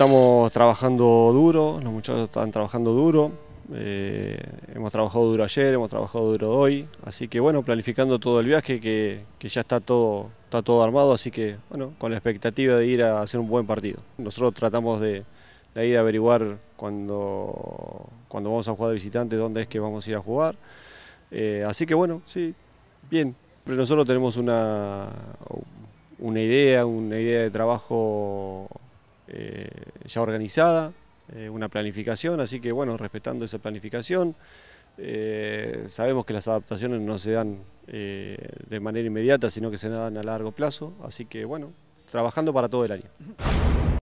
estamos trabajando duro, los muchachos están trabajando duro. Eh, hemos trabajado duro ayer, hemos trabajado duro hoy, así que bueno, planificando todo el viaje que, ya está todo, está todo armado, así que bueno, con la expectativa de ir a hacer un buen partido. Nosotros tratamos de, de averiguar cuando, cuando vamos a jugar de visitante dónde es que vamos a ir a jugar. Eh, así que bueno, sí, bien. Pero nosotros tenemos una, una idea, una idea de trabajo ya organizada, eh, una planificación, así que bueno, respetando esa planificación, eh, sabemos que las adaptaciones no se dan eh, de manera inmediata, sino que se dan a largo plazo, así que bueno, trabajando para todo el año.